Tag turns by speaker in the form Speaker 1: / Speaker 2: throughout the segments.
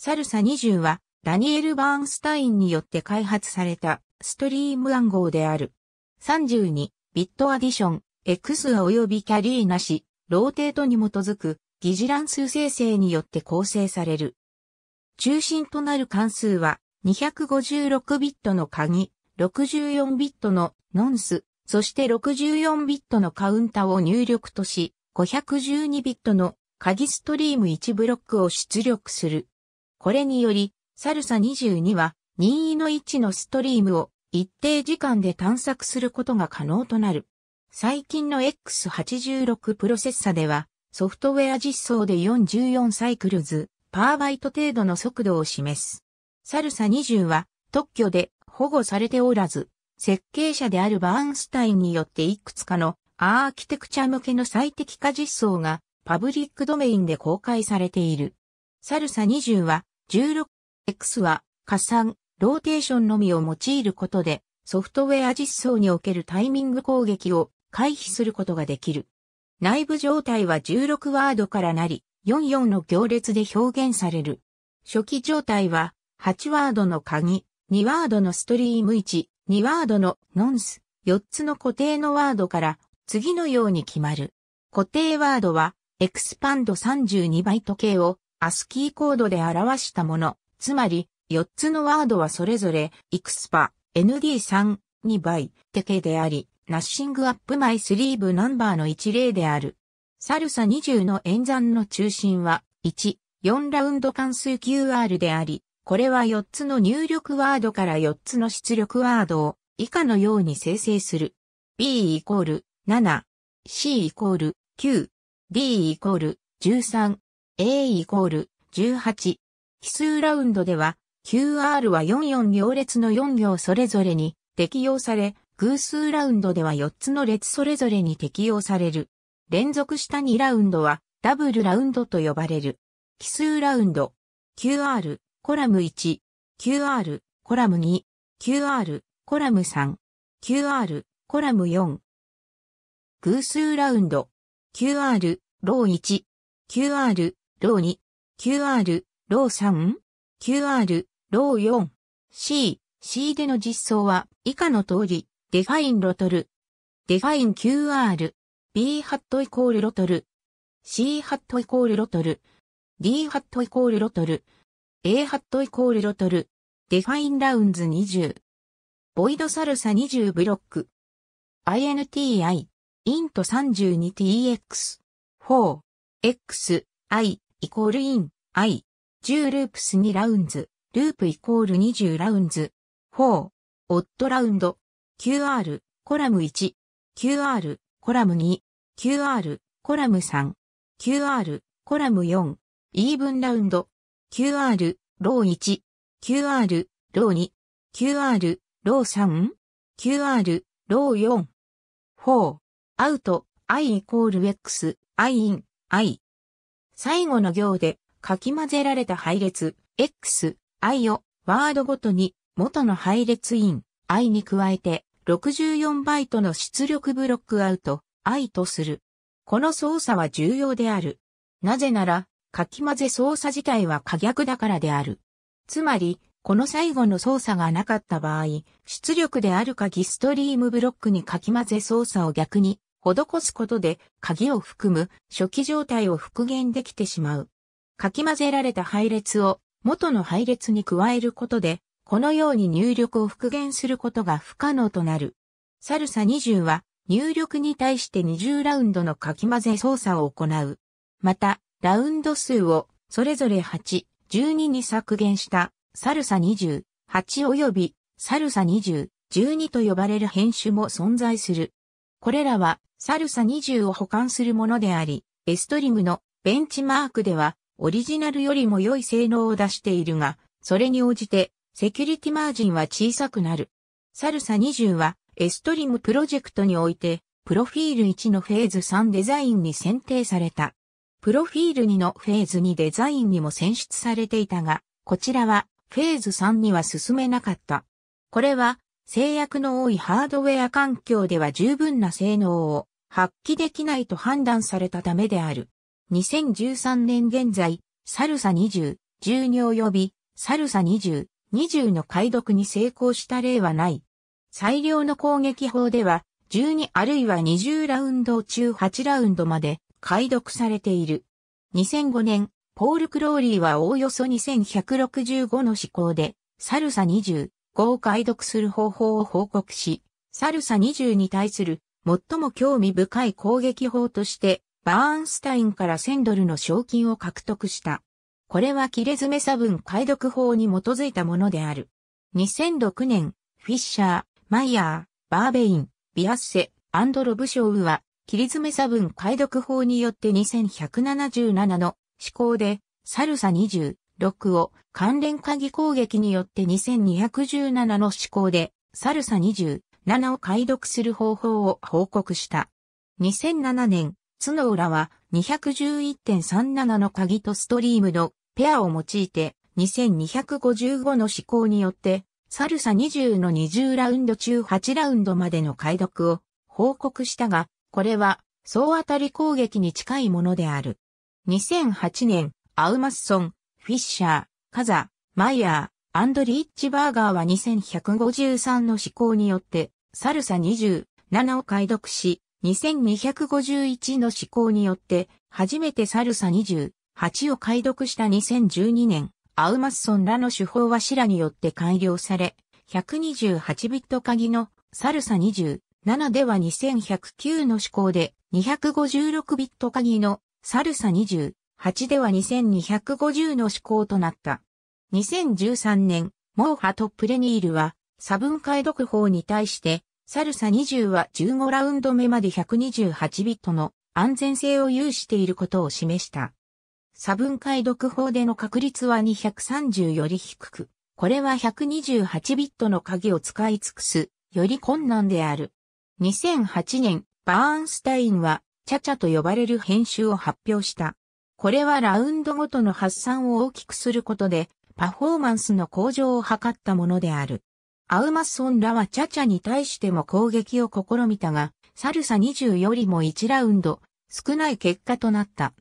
Speaker 1: サルサ20は、ダニエル・バーンスタインによって開発されたストリーム暗号である。32、ビットアディション、X 及びキャリーなし、ローテートに基づく、疑似乱数生成によって構成される。中心となる関数は、256ビットの鍵、64ビットのノンス、そして64ビットのカウンターを入力とし、512ビットの鍵ストリーム1ブロックを出力する。これにより、サルサ22は任意の位置のストリームを一定時間で探索することが可能となる。最近の X86 プロセッサでは、ソフトウェア実装で44サイクルズ、パーバイト程度の速度を示す。サルサ20は特許で保護されておらず、設計者であるバーンスタインによっていくつかのアーキテクチャ向けの最適化実装がパブリックドメインで公開されている。サルサ20は 16X は加算、ローテーションのみを用いることでソフトウェア実装におけるタイミング攻撃を回避することができる。内部状態は16ワードからなり、44の行列で表現される。初期状態は8ワードの鍵、2ワードのストリーム1、2ワードのノンス、4つの固定のワードから次のように決まる。固定ワードはエクスパンド32バイト系をアスキーコードで表したもの、つまり、4つのワードはそれぞれ、イクスパ、ND3、2倍、テケであり、ナッシングアップマイスリーブナンバーの一例である。サルサ20の演算の中心は、1、4ラウンド関数 QR であり、これは4つの入力ワードから4つの出力ワードを以下のように生成する。B イコール7、C イコール9、D イコール13、A イコール18。奇数ラウンドでは QR は44行列の4行それぞれに適用され、偶数ラウンドでは4つの列それぞれに適用される。連続した2ラウンドはダブルラウンドと呼ばれる。奇数ラウンド。QR、コラム1。QR、コラム2。QR、コラム3。QR、コラム4。偶数ラウンド。QR、ロー1。QR、ロー 2QR、ロー 3QR、ロー 4C、C での実装は以下の通り、デファインロトル、デファイン QR、B ハットイコールロトル、C ハットイコールロトル、D ハットイコールロトル、A ハットイコールロトル、デファインラウンズ20、ボイドサルサ20ブロック、INTI、イント 32TX、4、X、I、イコールイン、i、10ループス2ラウンズ、ループイコール20ラウンズ、4、オットラウンド、QR、コラム1、QR、コラム2、QR、コラム3、QR、コラム4、イーブンラウンド、QR、ロー1、QR、ロー2、QR、ロー3、QR、ロー4、4、アウト、i イコール x、i イン、i、最後の行でかき混ぜられた配列 X、I をワードごとに元の配列ン、I に加えて64バイトの出力ブロックアウト I とする。この操作は重要である。なぜなら、かき混ぜ操作自体は可逆だからである。つまり、この最後の操作がなかった場合、出力であるかギストリームブロックにかき混ぜ操作を逆に施すことで鍵を含む初期状態を復元できてしまう。かき混ぜられた配列を元の配列に加えることで、このように入力を復元することが不可能となる。サルサ20は入力に対して20ラウンドのかき混ぜ操作を行う。また、ラウンド数をそれぞれ8、12に削減したサルサ20、8及びサルサ20、12と呼ばれる編種も存在する。これらはサルサ20を保管するものであり、エストリムのベンチマークでは、オリジナルよりも良い性能を出しているが、それに応じて、セキュリティマージンは小さくなる。サルサ20は、エストリムプロジェクトにおいて、プロフィール1のフェーズ3デザインに選定された。プロフィール2のフェーズ2デザインにも選出されていたが、こちらはフェーズ3には進めなかった。これは制約の多いハードウェア環境では十分な性能を発揮できないと判断されたためである。2013年現在、サルサ20、12及びサルサ20、20の解読に成功した例はない。最良の攻撃法では、12あるいは20ラウンド中8ラウンドまで解読されている。2005年、ポール・クローリーはおおよそ2165の試行で、サルサ20、語を解読する方法を報告し、サルサ20に対する最も興味深い攻撃法として、バーンスタインから1000ドルの賞金を獲得した。これは切れ詰め差分解読法に基づいたものである。2006年、フィッシャー、マイヤー、バーベイン、ビアッセ、アンドロブショウは、切り詰め差分解読法によって2177の思行で、サルサ20、6を関連鍵攻撃によって2217の施行で、サルサ27を解読する方法を報告した。2007年、角浦は211.37の鍵とストリームのペアを用いて2255の施行によってサルサ20の20ラウンド中8ラウンドまでの解読を報告したが、これは総当たり攻撃に近いものである。2008年、アウマッソン、フィッシャー、カザ、マイヤー、アンドリッチバーガーは2153の思行によって、サルサ27を解読し、2251の思行によって、初めてサルサ28を解読した2012年、アウマッソンらの手法はシラによって改良され、128ビット鍵のサルサ27では2109の試行で、256ビット鍵のサルサ28 8では2250の試行となった。2013年、モーハとプレニールは、差分解読法に対して、サルサ20は15ラウンド目まで128ビットの安全性を有していることを示した。差分解読法での確率は230より低く、これは128ビットの鍵を使い尽くす、より困難である。2008年、バーンスタインは、チャチャと呼ばれる編集を発表した。これはラウンドごとの発散を大きくすることで、パフォーマンスの向上を図ったものである。アウマソンらはチャチャに対しても攻撃を試みたが、サルサ20よりも1ラウンド、少ない結果となった。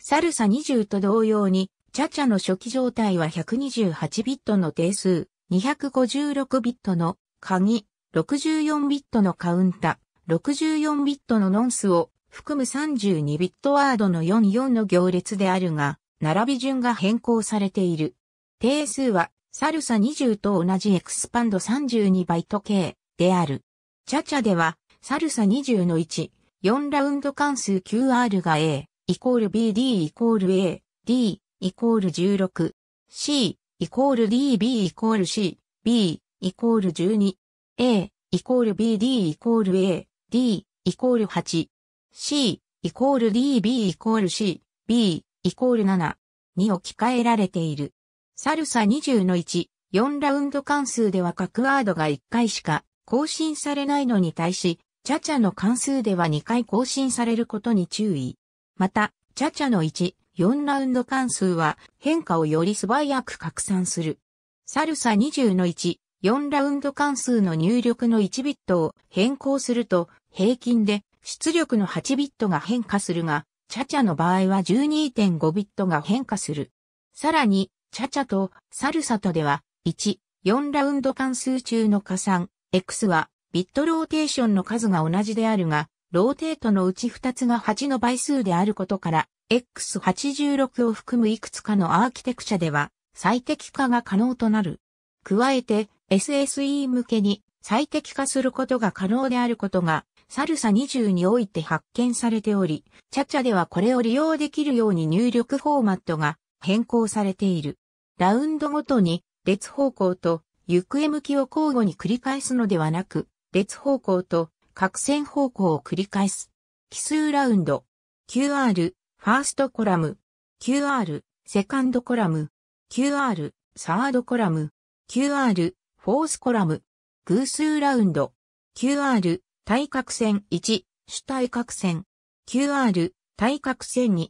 Speaker 1: サルサ20と同様に、チャチャの初期状態は128ビットの定数、256ビットの鍵、64ビットのカウンタ、64ビットのノンスを含む32ビットワードの44の行列であるが、並び順が変更されている。定数は、サルサ20と同じエクスパンド32バイト系である。チャチャでは、サルサ20の1、4ラウンド関数 QR が A、イコール BD イコール A、D、イコール16、C、イコール DB イコール C、B、イコール12、A、イコール BD イコール A、D、イコール8、C イコール DB イコール C、B イコール7に置き換えられている。サルサ20の1、4ラウンド関数では各ワードが1回しか更新されないのに対し、チャチャの関数では2回更新されることに注意。また、チャチャの1、4ラウンド関数は変化をより素早く拡散する。サルサ20の1、4ラウンド関数の入力の1ビットを変更すると平均で出力の8ビットが変化するが、チャチャの場合は12.5ビットが変化する。さらに、チャチャとサルサとでは、1、4ラウンド関数中の加算、X は、ビットローテーションの数が同じであるが、ローテートのうち2つが8の倍数であることから、X86 を含むいくつかのアーキテクチャでは、最適化が可能となる。加えて、SSE 向けに最適化することが可能であることが、サルサ20において発見されており、チャチャではこれを利用できるように入力フォーマットが変更されている。ラウンドごとに列方向と行方向きを交互に繰り返すのではなく、列方向と各線方向を繰り返す。奇数ラウンド。QR、ファーストコラム。QR、セカンドコラム。QR、サードコラム。QR、フォースコラム。偶数ラウンド。QR、対角線1、主対角線。QR、対角線2。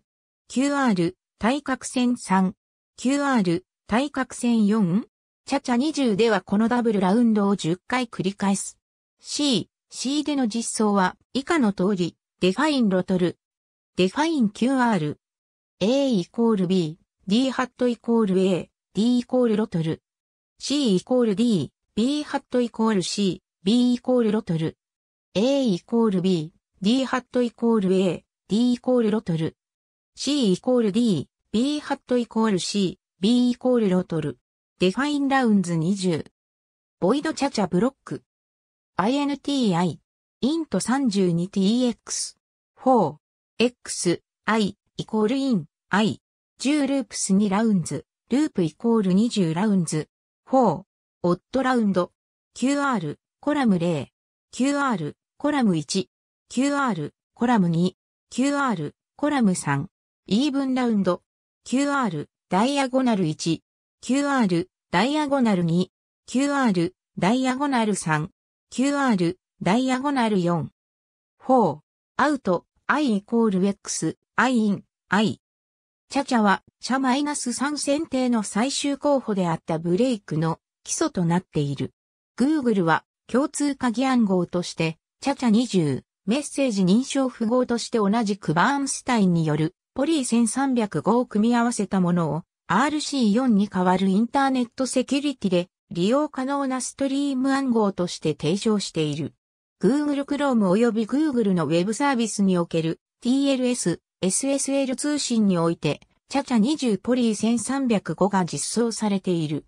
Speaker 1: QR、対角線3。QR、対角線4。チャチャ20ではこのダブルラウンドを10回繰り返す。C、C での実装は以下の通り、デファインロトル。デファイン QR。A イコール B、D ハットイコール A、D イコールロトル。C イコール D、B ハットイコール C、B イコールロトル。A イコール B、D ハットイコール A、D イコールロトル。C イコール D、B ハットイコール C、B イコールロトル。デファインラウンズ20。ボイドチャチャブロック。INTI。イント 32TX。4。X、I、イコールイン、I。10ループス2ラウンズ。ループイコール20ラウンズ。4。オットラウンド。QR、コラム0。QR、コラム 1QR、コラム 2QR、コラム3、イーブンラウンド、QR、ダイアゴナル 1QR、ダイアゴナル 2QR、ダイアゴナル 3QR、ダイアゴナル4、4、アウト、i イコール x、i イン、i。チャチャは、チャマイナス3選定の最終候補であったブレイクの基礎となっている。Google は共通鍵暗号としてチャチャ20、メッセージ認証符号として同じくバーンスタインによるポリー1305を組み合わせたものを RC4 に代わるインターネットセキュリティで利用可能なストリーム暗号として提唱している。Google Chrome 及び Google の Web サービスにおける TLS、SSL 通信において、チャチャ20ポリー1305が実装されている。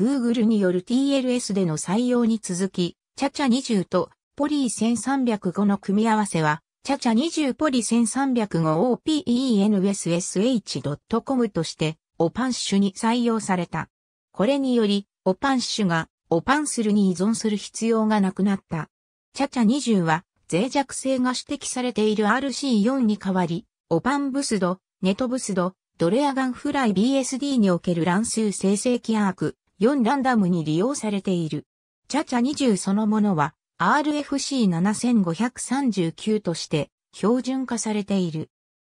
Speaker 1: Google による TLS での採用に続き、チャチャ20とポリー1305の組み合わせは、チャチャ20ポリ 1305OPENSSH.com として、オパンッシュに採用された。これにより、オパンッシュが、オパンスルに依存する必要がなくなった。チャチャ20は、脆弱性が指摘されている RC4 に代わり、オパンブスド、ネトブスド、ドレアガンフライ BSD における乱数生成器アーク4ランダムに利用されている。チャチャ20そのものは RFC7539 として標準化されている。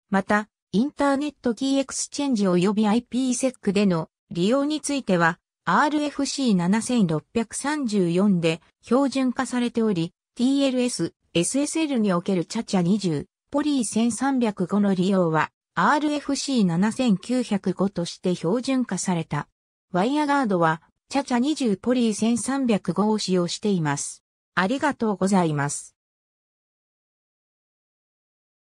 Speaker 1: また、インターネットキーエクスチェンジ及び IPsec での利用については RFC7634 で標準化されており、TLS、SSL におけるチャチャ20、ポリー1305の利用は RFC7905 として標準化された。ワイヤガードはチャチャ20ポリー1305を使用しています。ありがとうございます。